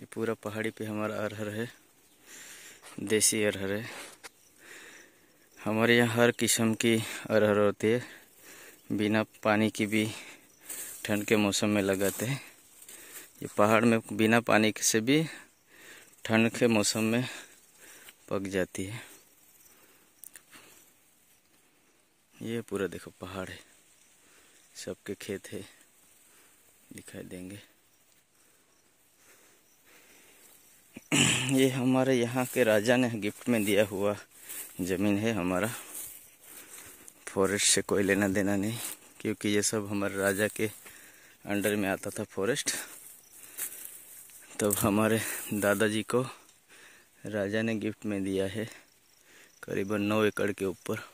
ये पूरा पहाड़ी पे हमारा अरहर है देसी अरहर है हमारे यहाँ हर किस्म की अरहर होती है बिना पानी की भी ठंड के मौसम में लगाते हैं ये पहाड़ में बिना पानी से भी ठंड के मौसम में पक जाती है ये पूरा देखो पहाड़ है सबके खेत है दिखाई देंगे ये हमारे यहाँ के राजा ने गिफ्ट में दिया हुआ ज़मीन है हमारा फॉरेस्ट से कोई लेना देना नहीं क्योंकि ये सब हमारे राजा के अंडर में आता था फॉरेस्ट तब हमारे दादाजी को राजा ने गिफ्ट में दिया है करीबन नौ एकड़ के ऊपर